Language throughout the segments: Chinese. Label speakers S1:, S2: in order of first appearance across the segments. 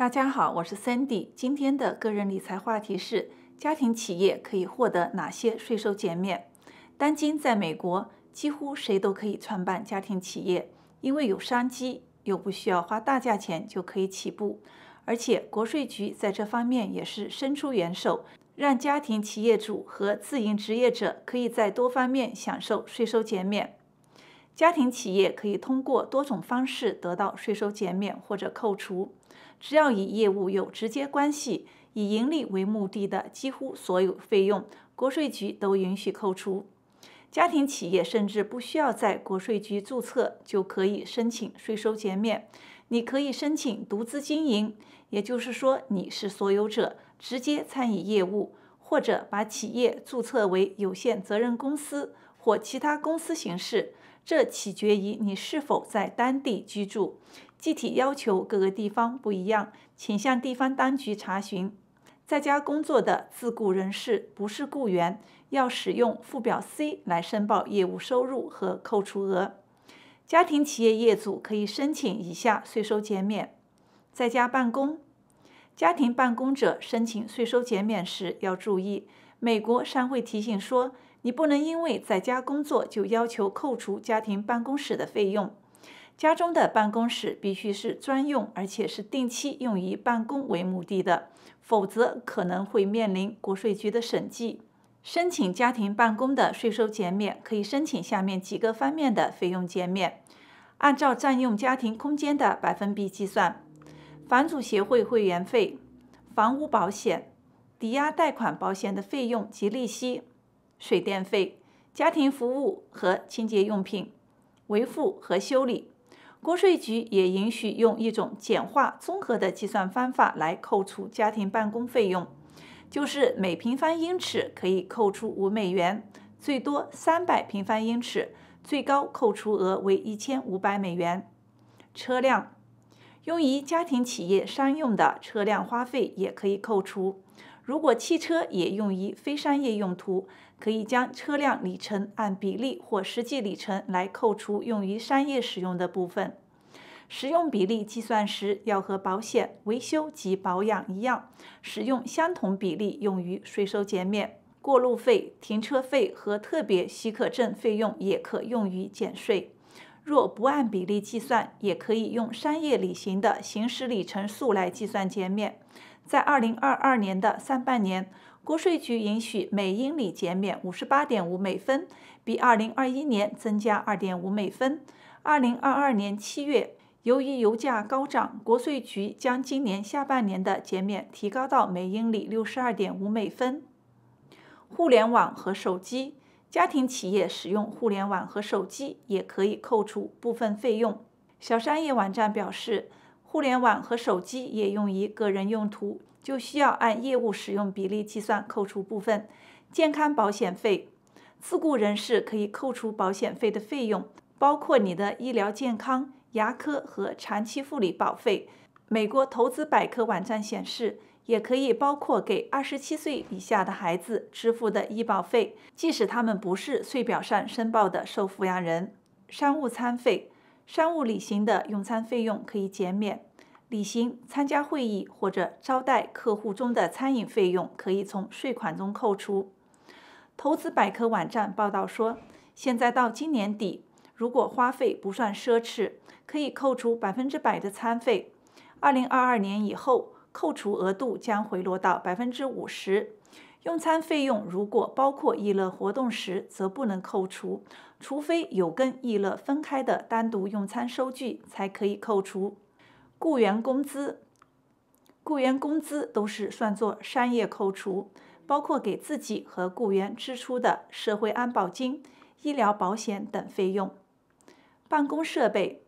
S1: 大家好，我是 Sandy。今天的个人理财话题是：家庭企业可以获得哪些税收减免？当今在美国，几乎谁都可以创办家庭企业，因为有商机，又不需要花大价钱就可以起步。而且国税局在这方面也是伸出援手，让家庭企业主和自营职业者可以在多方面享受税收减免。家庭企业可以通过多种方式得到税收减免或者扣除。只要与业务有直接关系、以盈利为目的的几乎所有费用，国税局都允许扣除。家庭企业甚至不需要在国税局注册就可以申请税收减免。你可以申请独资经营，也就是说你是所有者，直接参与业务，或者把企业注册为有限责任公司或其他公司形式。这取决于你是否在当地居住，具体要求各个地方不一样，请向地方当局查询。在家工作的自雇人士不是雇员，要使用附表 C 来申报业务收入和扣除额。家庭企业业主可以申请以下税收减免：在家办公。家庭办公者申请税收减免时要注意，美国商会提醒说。你不能因为在家工作就要求扣除家庭办公室的费用。家中的办公室必须是专用，而且是定期用于办公为目的的，否则可能会面临国税局的审计。申请家庭办公的税收减免，可以申请下面几个方面的费用减免：按照占用家庭空间的百分比计算，房主协会会员费、房屋保险、抵押贷款保险的费用及利息。水电费、家庭服务和清洁用品、维护和修理。国税局也允许用一种简化综合的计算方法来扣除家庭办公费用，就是每平方英尺可以扣除五美元，最多三百平方英尺，最高扣除额为一千五百美元。车辆用于家庭企业商用的车辆花费也可以扣除。如果汽车也用于非商业用途，可以将车辆里程按比例或实际里程来扣除用于商业使用的部分。使用比例计算时，要和保险、维修及保养一样，使用相同比例用于税收减免。过路费、停车费和特别许可证费用也可用于减税。若不按比例计算，也可以用商业旅行的行驶里程数来计算减免。在二零二二年的上半年，国税局允许每英里减免五十八点五美分，比二零二一年增加二点五美分。二零二二年七月，由于油价高涨，国税局将今年下半年的减免提高到每英里六十二点五美分。互联网和手机，家庭企业使用互联网和手机也可以扣除部分费用。小商业网站表示。互联网和手机也用于个人用途，就需要按业务使用比例计算扣除部分。健康保险费，自雇人士可以扣除保险费的费用，包括你的医疗健康、牙科和长期护理保费。美国投资百科网站显示，也可以包括给二十七岁以下的孩子支付的医保费，即使他们不是税表上申报的受抚养人。商务餐费。商务旅行的用餐费用可以减免，旅行参加会议或者招待客户中的餐饮费用可以从税款中扣除。投资百科网站报道说，现在到今年底，如果花费不算奢侈，可以扣除百分之百的餐费。二零二二年以后，扣除额度将回落到百分之五十。用餐费用如果包括娱乐活动时，则不能扣除，除非有跟娱乐分开的单独用餐收据才可以扣除。雇员工资，雇员工资都是算作商业扣除，包括给自己和雇员支出的社会安保金、医疗保险等费用。办公设备，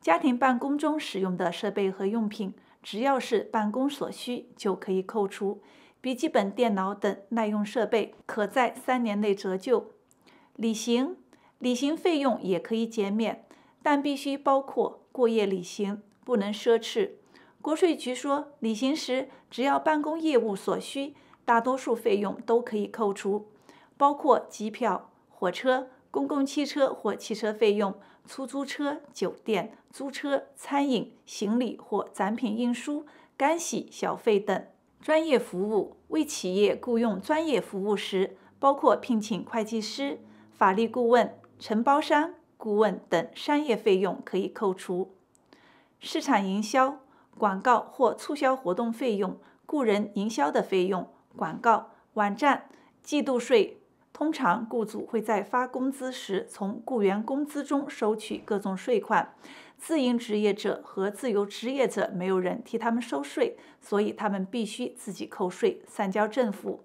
S1: 家庭办公中使用的设备和用品，只要是办公所需就可以扣除。笔记本电脑等耐用设备可在三年内折旧。旅行，旅行费用也可以减免，但必须包括过夜旅行，不能奢侈。国税局说，旅行时只要办公业务所需，大多数费用都可以扣除，包括机票、火车、公共汽车或汽车费用、出租车、酒店、租车、餐饮、行李或展品运输、干洗、小费等。专业服务为企业雇佣专业服务时，包括聘请会计师、法律顾问、承包商、顾问等商业费用可以扣除。市场营销、广告或促销活动费用、雇人营销的费用、广告、网站、季度税。通常，雇主会在发工资时从雇员工资中收取各种税款。自营职业者和自由职业者没有人替他们收税，所以他们必须自己扣税上交政府。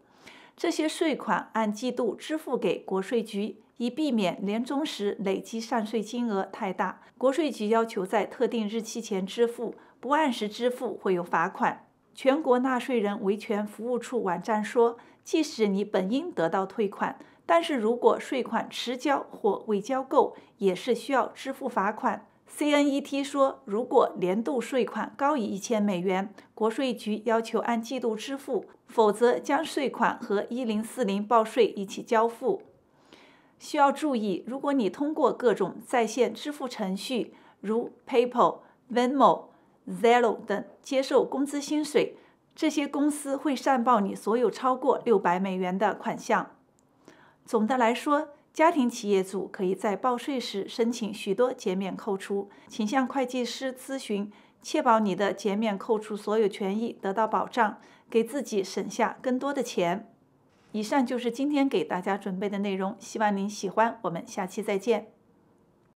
S1: 这些税款按季度支付给国税局，以避免年终时累积上税金额太大。国税局要求在特定日期前支付，不按时支付会有罚款。全国纳税人维权服务处网站说。即使你本应得到退款，但是如果税款迟交或未交够，也是需要支付罚款。CNET 说，如果年度税款高于一千美元，国税局要求按季度支付，否则将税款和1040报税一起交付。需要注意，如果你通过各种在线支付程序，如 PayPal、Venmo、Zelle 等接受工资薪水。这些公司会上报你所有超过六百美元的款项。总的来说，家庭企业主可以在报税时申请许多减免扣除，请向会计师咨询，确保你的减免扣除所有权益得到保障，给自己省下更多的钱。以上就是今天给大家准备的内容，希望您喜欢。我们下期再见。